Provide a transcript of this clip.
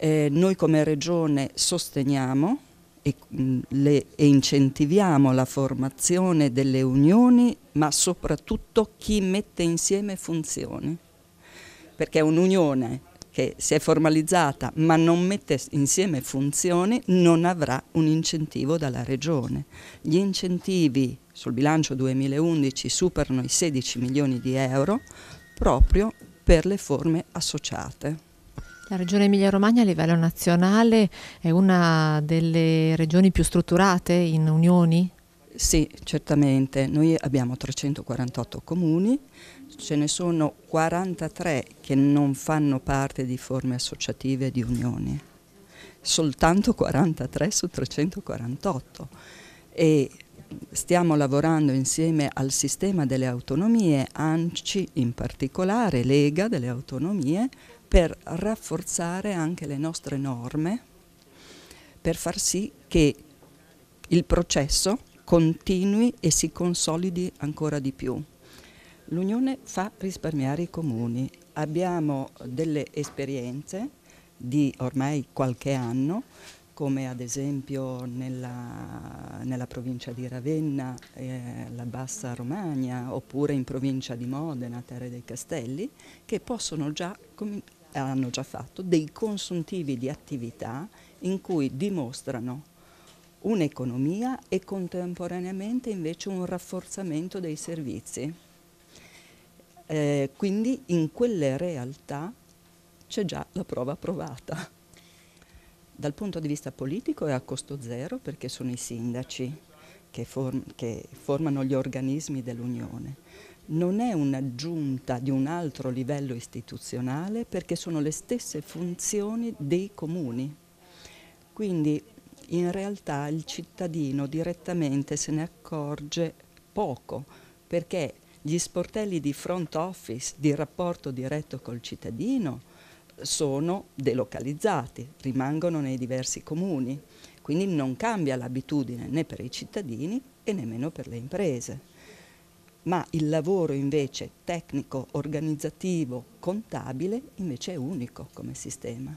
Eh, noi come Regione sosteniamo e, mh, mm, le, e incentiviamo la formazione delle unioni, ma soprattutto chi mette insieme funzioni, perché un'unione che si è formalizzata ma non mette insieme funzioni non avrà un incentivo dalla Regione. Gli incentivi sul bilancio 2011 superano i 16 milioni di euro proprio per le forme associate. La Regione Emilia-Romagna a livello nazionale è una delle regioni più strutturate in unioni? Sì, certamente. Noi abbiamo 348 comuni, ce ne sono 43 che non fanno parte di forme associative di unioni, soltanto 43 su 348 e stiamo lavorando insieme al sistema delle autonomie, ANCI in particolare, Lega delle autonomie, per rafforzare anche le nostre norme, per far sì che il processo continui e si consolidi ancora di più. L'Unione fa risparmiare i comuni. Abbiamo delle esperienze di ormai qualche anno come ad esempio nella, nella provincia di Ravenna, eh, la Bassa Romagna, oppure in provincia di Modena, Terre dei Castelli, che possono già, hanno già fatto dei consuntivi di attività in cui dimostrano un'economia e contemporaneamente invece un rafforzamento dei servizi. Eh, quindi in quelle realtà c'è già la prova provata. Dal punto di vista politico è a costo zero perché sono i sindaci che, form che formano gli organismi dell'Unione. Non è un'aggiunta di un altro livello istituzionale perché sono le stesse funzioni dei comuni. Quindi in realtà il cittadino direttamente se ne accorge poco perché gli sportelli di front office, di rapporto diretto col cittadino, sono delocalizzati, rimangono nei diversi comuni, quindi non cambia l'abitudine né per i cittadini e nemmeno per le imprese. Ma il lavoro invece tecnico, organizzativo, contabile invece è unico come sistema.